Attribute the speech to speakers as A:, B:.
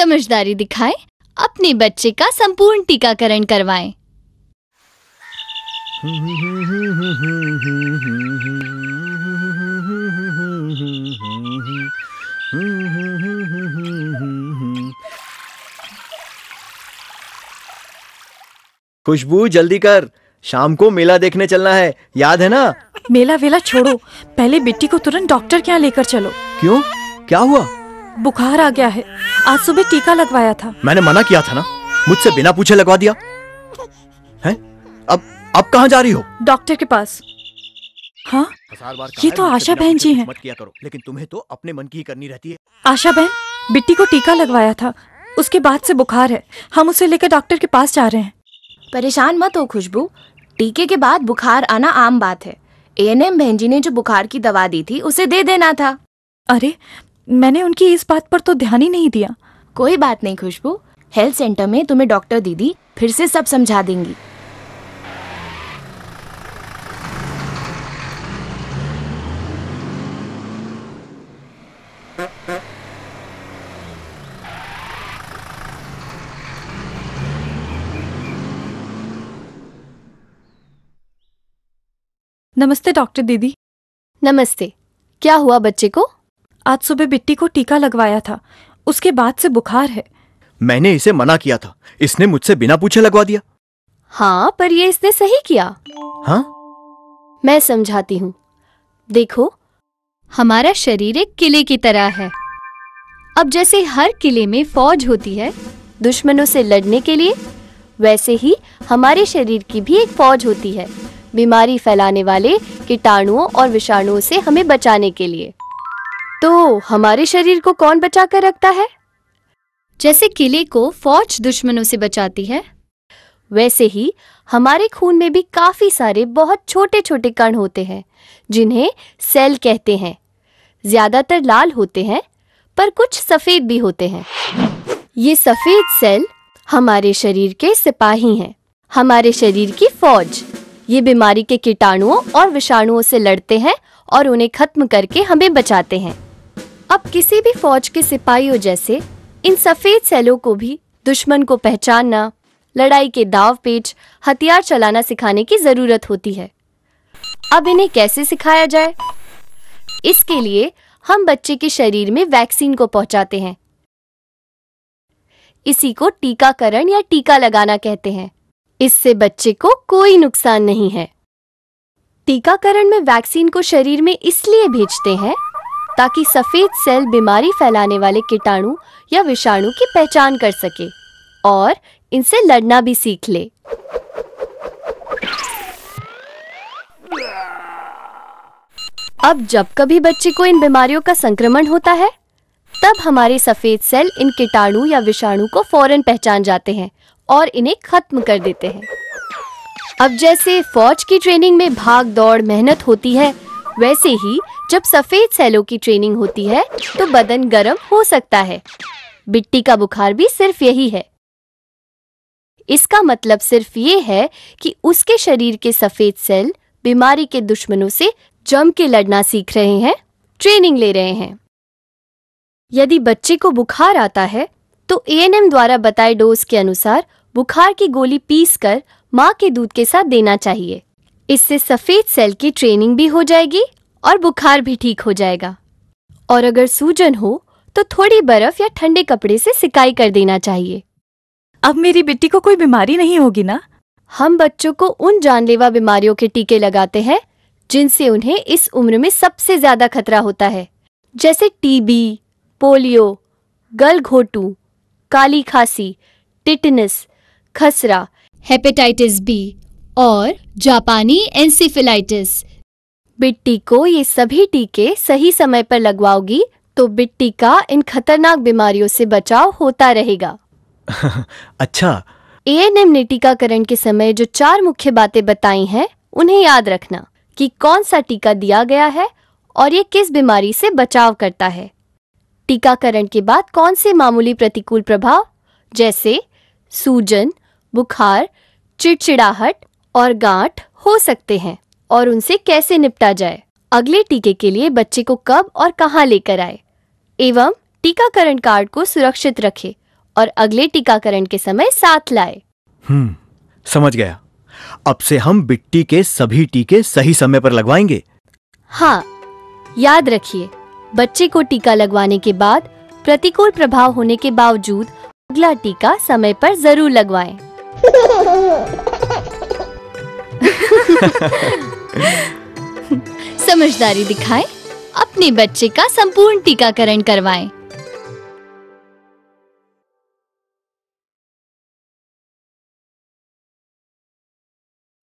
A: समझदारी दिखाए अपने बच्चे का संपूर्ण टीकाकरण करवाए
B: खुशबू जल्दी कर शाम को मेला देखने चलना है याद है ना मेला वेला
A: छोड़ो पहले बेटी को तुरंत डॉक्टर के यहाँ लेकर चलो
B: क्यों क्या हुआ
A: बुखार आ गया है आज सुबह टीका लगवाया था
B: मैंने मना किया था ना मुझसे बिना पूछे लगवा दिया हैं? अब अब कहाँ जा रही हो
A: डॉक्टर के पास हाँ
B: ये तो आशा बहन जी हैं। मत किया करो लेकिन तुम्हें तो अपने मन की ही करनी रहती है
A: आशा बहन बिट्टी को टीका लगवाया था उसके बाद से बुखार है हम उसे लेकर डॉक्टर के पास जा रहे हैं परेशान मत हो खुशबू टीके के बाद बुखार आना आम बात है एएनएम बहन जी ने जो बुखार की दवा दी थी उसे दे देना था अरे मैंने उनकी इस बात पर तो ध्यान ही नहीं दिया कोई बात नहीं खुशबू हेल्थ सेंटर में तुम्हें डॉक्टर दीदी फिर से सब समझा देंगी नमस्ते डॉक्टर दीदी नमस्ते क्या हुआ बच्चे को आज सुबह बिट्टी को टीका लगवाया था उसके बाद से बुखार है
B: मैंने इसे मना किया था इसने मुझसे बिना पूछे लगवा दिया
A: हाँ पर ये इसने सही किया हाँ मैं समझाती हूँ देखो हमारा शरीर एक किले की तरह है अब जैसे हर किले में फौज होती है दुश्मनों से लड़ने के लिए वैसे ही हमारे शरीर की भी एक फौज होती है बीमारी फैलाने वाले कीटाणुओं और विषाणुओं से हमें बचाने के लिए तो हमारे शरीर को कौन बचा कर रखता है जैसे किले को फौज दुश्मनों से बचाती है वैसे ही हमारे खून में भी काफी सारे बहुत छोटे छोटे कण होते हैं जिन्हें सेल कहते हैं ज्यादातर लाल होते हैं पर कुछ सफेद भी होते हैं ये सफेद सेल हमारे शरीर के सिपाही हैं हमारे शरीर की फौज ये बीमारी के कीटाणुओं और विषाणुओं से लड़ते हैं और उन्हें खत्म करके हमें बचाते हैं अब किसी भी फौज के सिपाहियों जैसे इन सफेद सेलों को भी दुश्मन को पहचानना लड़ाई के दाव पेच हथियार चलाना सिखाने की जरूरत होती है अब इन्हें कैसे सिखाया जाए इसके लिए हम बच्चे के शरीर में वैक्सीन को पहुंचाते हैं इसी को टीकाकरण या टीका लगाना कहते हैं इससे बच्चे को कोई नुकसान नहीं है टीकाकरण में वैक्सीन को शरीर में इसलिए भेजते हैं ताकि सफ़ेद सेल बीमारी फैलाने वाले कीटाणु या विषाणु की पहचान कर सके और इनसे लड़ना भी सीख ले अब जब कभी बच्चे को इन बीमारियों का संक्रमण होता है तब हमारे सफेद सेल इन कीटाणु या विषाणु को फौरन पहचान जाते हैं और इन्हें खत्म कर देते हैं अब जैसे फौज की ट्रेनिंग में भाग दौड़ मेहनत होती है वैसे ही जब सफेद सेलों की ट्रेनिंग होती है तो बदन गर्म हो सकता है बिट्टी का बुखार भी सिर्फ यही है इसका मतलब सिर्फ ये है कि उसके शरीर के सफेद सेल बीमारी के दुश्मनों से जम के लड़ना सीख रहे हैं ट्रेनिंग ले रहे हैं यदि बच्चे को बुखार आता है तो एएनएम द्वारा बताए डोज के अनुसार बुखार की गोली पीस कर माँ के दूध के साथ देना चाहिए इससे सफ़ेद सेल की ट्रेनिंग भी हो जाएगी और बुखार भी ठीक हो जाएगा और अगर सूजन हो तो थोड़ी बर्फ या ठंडे कपड़े से सिकाई कर देना चाहिए अब मेरी बेटी को कोई बीमारी नहीं होगी ना हम बच्चों को उन जानलेवा बीमारियों के टीके लगाते हैं जिनसे उन्हें इस उम्र में सबसे ज्यादा खतरा होता है जैसे टीबी पोलियो गलघोटू काली खांसी टिटनिस खसरा हेपेटाइटिस बी और जापानी एंसिफिलाइटिस बिट्टी को ये सभी टीके सही समय पर लगवाओगी तो बिट्टी का इन खतरनाक बीमारियों से बचाव होता रहेगा
B: अच्छा
A: ए एन एम ने टीकाकरण के समय जो चार मुख्य बातें बताई हैं उन्हें याद रखना कि कौन सा टीका दिया गया है और ये किस बीमारी से बचाव करता है टीकाकरण के बाद कौन से मामूली प्रतिकूल प्रभाव जैसे सूजन बुखार चिड़चिड़ाहट और गांठ हो सकते हैं और उनसे कैसे निपटा जाए अगले टीके के लिए बच्चे को कब और कहाँ लेकर आए एवं टीकाकरण कार्ड को सुरक्षित रखे और अगले टीकाकरण के समय साथ लाए हम्म
B: समझ गया अब से हम बिट्टी के सभी टीके सही समय पर लगवाएंगे
A: हाँ याद रखिए बच्चे को टीका लगवाने के बाद प्रतिकूल प्रभाव होने के बावजूद अगला टीका समय पर जरूर लगवाएं। समझदारी दिखाएं, अपने बच्चे का संपूर्ण टीकाकरण करवाएं।